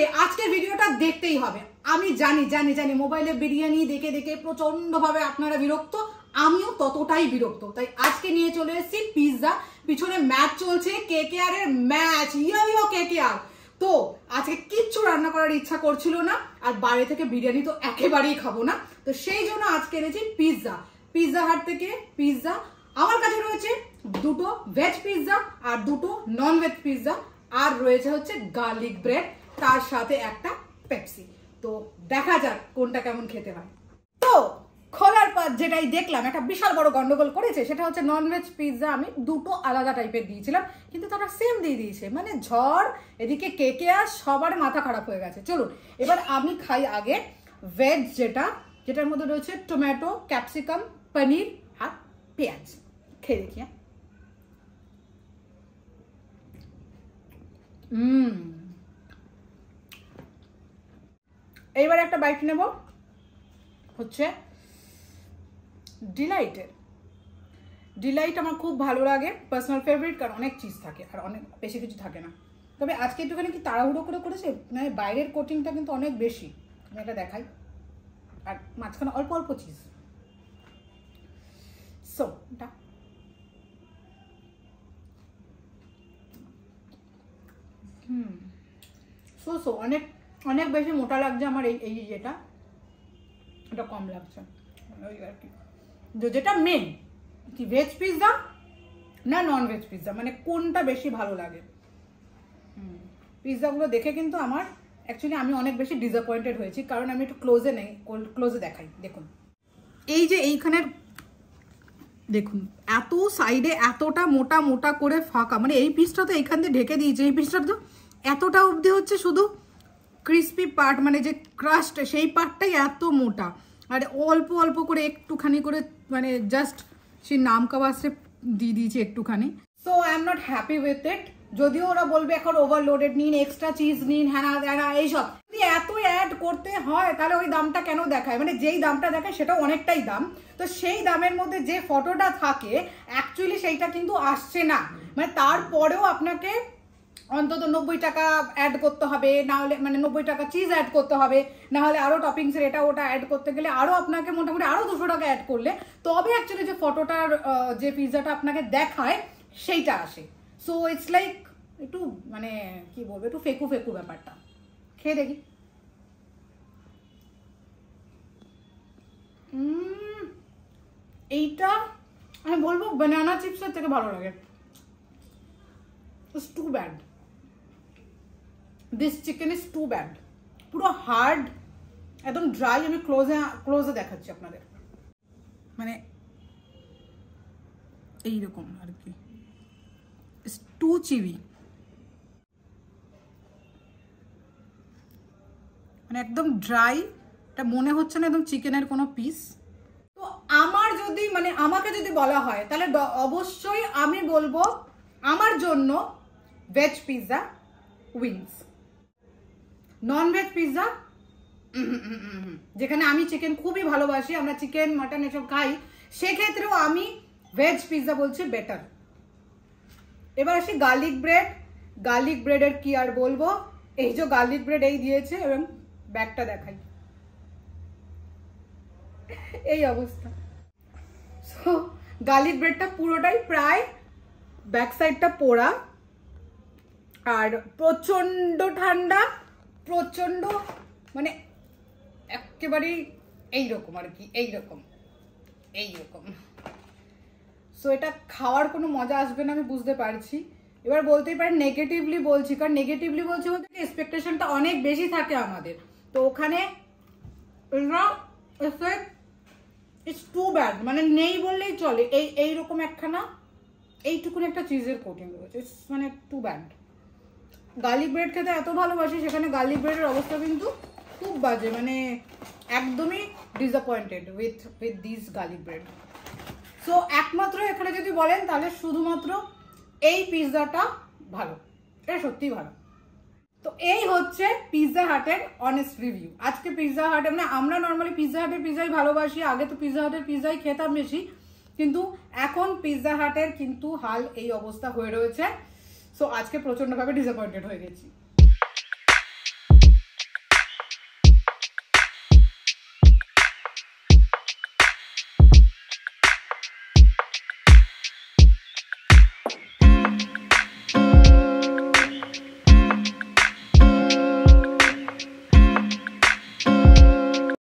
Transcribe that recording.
আপনাকে আজকের ভিডিওটা দেখতেই হবে আমি জানি জানি জানি মোবাইলে বিরিয়ানি দেখে দেখে প্রচণ্ডভাবে আপনারা বিরক্ত আমিও ততটাই বিরক্ত তাই আজকে নিয়ে চলে এসেছি পিৎজা পিছনে ম্যাচ চলছে কে কে আর এর ম্যাচ ইয়ো কে কে আর তো আজকে কিচ্ছু রান্না করার ইচ্ছা করছিল না আর বাইরে থেকে বিরিয়ানি তো একেবারেই খাবো না তো সেই জন্য আজকে এনেছি পিৎজা পিৎজা হাট থেকে পিৎজা আমার কাছে রয়েছে দুটো ভেজ পিৎজা আর দুটো নন ভেজ পিৎজা আর রয়েছে হচ্ছে গার্লিক ব্রেড তার সাথে একটা পেপসি তো দেখা যাক কোনটা কেমন খেতে হয় তো খোলার পর যেটাই দেখলাম একটা বিশাল বড় গন্ডগোল করেছে সেটা হচ্ছে ননভেজ পিৎজা আমি দুটো আলাদা টাইপের দিয়েছিলাম কিন্তু তারা সেম দিয়ে দিয়েছে মানে ঝড় এদিকে কেকে আর সবার মাথা খারাপ হয়ে গেছে চলুন এবার আমি খাই আগে ভেজ যেটা যেটার মধ্যে রয়েছে টমেটো ক্যাপসিকাম পনির আর পেঁয়াজ খেয়ে দেখি হ্যাঁ। হুম এবার একটা বাইট নেব হচ্ছে ডিলাইটের ডিলাইট আমার খুব ভালো লাগে পার্সোনাল ফেভারিট কারণ অনেক চিজ থাকে আর অনেক বেশি কিছু থাকে না তবে আজকে একটুখানি কি তাড়াহুড়ো করে করেছে মানে বাইরের কোটিংটা কিন্তু অনেক বেশি আমি এটা দেখাই আর মাঝখানে অল্প অল্প চিজ সো এটা হুম সো সো অনেক অনেক বেশি মোটা লাগছে আমার এই এই যেটা এটা কম লাগছে ওই আর কি যেটা মেন কি ভেজ পিৎজা না নন ভেজ পিৎজা মানে কোনটা বেশি ভালো লাগে পিৎজাগুলো দেখে কিন্তু আমার অ্যাকচুয়ালি আমি অনেক বেশি ডিসঅ্যাপয়েন্টেড হয়েছি কারণ আমি একটু ক্লোজে নেই ক্লোজে দেখাই দেখুন এই যে এইখানের দেখুন এত সাইডে এতটা মোটা মোটা করে ফাঁকা মানে এই পিসটা তো এইখান দিয়ে ঢেকে দিয়েছে এই পিসটা তো এতটা অবধি হচ্ছে শুধু ক্রিস্পি পার্ট মানে যে ক্রাস্ট সেই পার্টটাই এত মোটা আর অল্প অল্প করে একটুখানি করে মানে জাস্ট সেই নাম কাবাসে দিয়ে দিয়েছে একটুখানি so I am not happy with it যদিও ওরা বলবে এখন ওভারলোডেড নিন এক্সট্রা চিজ নিন হ্যানা হ্যানা এইসব যদি এত অ্যাড করতে হয় তাহলে ওই দামটা কেন দেখায় মানে যেই দামটা দেখায় সেটা অনেকটাই দাম তো সেই দামের মধ্যে যে ফটোটা থাকে অ্যাকচুয়ালি সেইটা কিন্তু আসছে না মানে তারপরেও আপনাকে অন্তত নব্বই টাকা অ্যাড করতে হবে না হলে মানে নব্বই টাকা চিজ অ্যাড করতে হবে না হলে আরও টপিংসের এটা ওটা অ্যাড করতে গেলে আরও আপনাকে মোটামুটি আরও দুশো টাকা অ্যাড করলে তবে অ্যাকচুয়ালি যে ফটোটার যে পিৎজাটা আপনাকে দেখায় সেইটা আসে সো ইটস লাইক একটু মানে কি বলবো একটু ফেকু ফেকু ব্যাপারটা খেয়ে দেখি এইটা আমি বলবো বানানা চিপসের থেকে ভালো লাগে it's too bad this chicken is too bad পুরো হার্ড একদম ড্রাই আমি ক্লোজে ক্লোজে দেখাচ্ছি আপনাদের মানে এইরকম আর কি টু চিবি মানে একদম ড্রাই এটা মনে হচ্ছে না একদম চিকেনের কোনো পিস তো আমার যদি মানে আমাকে যদি বলা হয় তাহলে অবশ্যই আমি বলবো আমার জন্য veg pizza wings non veg pizza যেখানে আমি চিকেন খুবই ভালোবাসি আমরা চিকেন মাটন এসব খাই সেক্ষেত্রেও আমি ভেজ পিৎজা বলছি বেটার এবার আসি গার্লিক ব্রেড গার্লিক ব্রেডের কি আর বলবো এই যে গার্লিক ব্রেড এই দিয়েছে এবং ব্যাগটা দেখাই এই অবস্থা সো গার্লিক ব্রেডটা পুরোটাই প্রায় ব্যাক সাইডটা পোড়া আর প্রচণ্ড ঠান্ডা প্রচণ্ড মানে একেবারেই এইরকম আর কি এইরকম এইরকম সো এটা খাওয়ার কোনো মজা আসবে না আমি বুঝতে পারছি এবার বলতেই পারে নেগেটিভলি বলছি কারণ নেগেটিভলি বলছি বলতে এক্সপেকটেশনটা অনেক বেশি থাকে আমাদের তো ওখানে ইটস টু ব্যাড মানে নেই বললেই চলে এই এইরকম একখানা এইটুকুন একটা চিজের কোটিং রয়েছে ইটস মানে টু ব্যাড গার্লিক ব্রেড খেতে এত ভালোবাসি সেখানে গার্লিক ব্রেডের অবস্থা কিন্তু খুব বাজে মানে একদমই disappointed with with this garlic bread so একমাত্র এখানে যদি বলেন তাহলে শুধুমাত্র এই পিৎজাটা ভালো এটা সত্যিই ভালো তো এই হচ্ছে পিৎজা হাটের অনেস্ট রিভিউ আজকে পিৎজা হাটে মানে আমরা নর্মালি পিৎজা হাটের পিৎজাই ভালোবাসি আগে তো পিৎজা হাটের পিৎজাই খেতাম বেশি কিন্তু এখন পিৎজা হাটের কিন্তু হাল এই অবস্থা হয়ে রয়েছে সো আজকে প্রচণ্ডভাবে ডিসঅ্যাপয়েন্টেড হয়ে গেছি